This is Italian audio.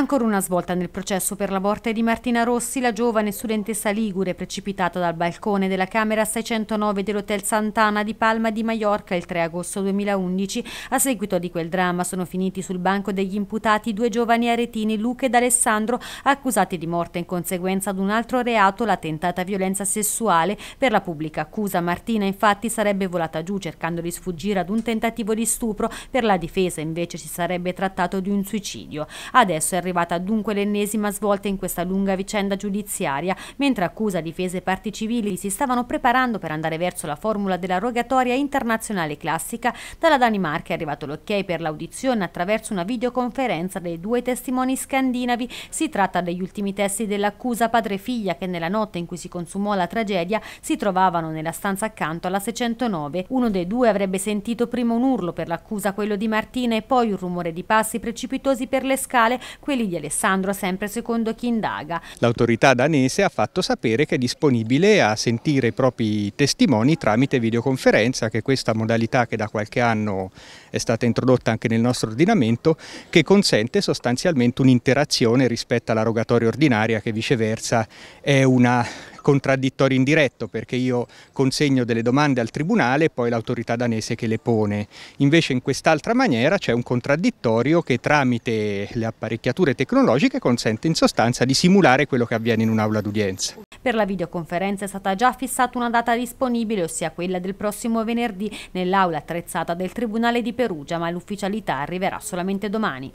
Ancora una svolta nel processo per la morte di Martina Rossi, la giovane studentessa ligure precipitata dal balcone della Camera 609 dell'Hotel Sant'Ana di Palma di Maiorca il 3 agosto 2011. A seguito di quel dramma sono finiti sul banco degli imputati due giovani aretini, Luca ed Alessandro, accusati di morte in conseguenza ad un altro reato, la tentata violenza sessuale. Per la pubblica accusa Martina infatti sarebbe volata giù cercando di sfuggire ad un tentativo di stupro, per la difesa invece si sarebbe trattato di un suicidio. Adesso è arrivata dunque l'ennesima svolta in questa lunga vicenda giudiziaria, mentre accusa, difesa e parti civili si stavano preparando per andare verso la formula della rogatoria internazionale classica, dalla Danimarca è arrivato l'ok per l'audizione attraverso una videoconferenza dei due testimoni scandinavi. Si tratta degli ultimi testi dell'accusa padre e figlia che nella notte in cui si consumò la tragedia si trovavano nella stanza accanto alla 609. Uno dei due avrebbe sentito prima un urlo per l'accusa, quello di Martina, e poi un rumore di passi precipitosi per le scale, quelli quelli di Alessandro, sempre secondo chi indaga. L'autorità danese ha fatto sapere che è disponibile a sentire i propri testimoni tramite videoconferenza, che è questa modalità che da qualche anno è stata introdotta anche nel nostro ordinamento, che consente sostanzialmente un'interazione rispetto alla rogatoria ordinaria che viceversa è una contraddittorio indiretto perché io consegno delle domande al tribunale e poi l'autorità danese che le pone. Invece in quest'altra maniera c'è un contraddittorio che tramite le apparecchiature tecnologiche consente in sostanza di simulare quello che avviene in un'aula d'udienza. Per la videoconferenza è stata già fissata una data disponibile, ossia quella del prossimo venerdì, nell'aula attrezzata del Tribunale di Perugia, ma l'ufficialità arriverà solamente domani.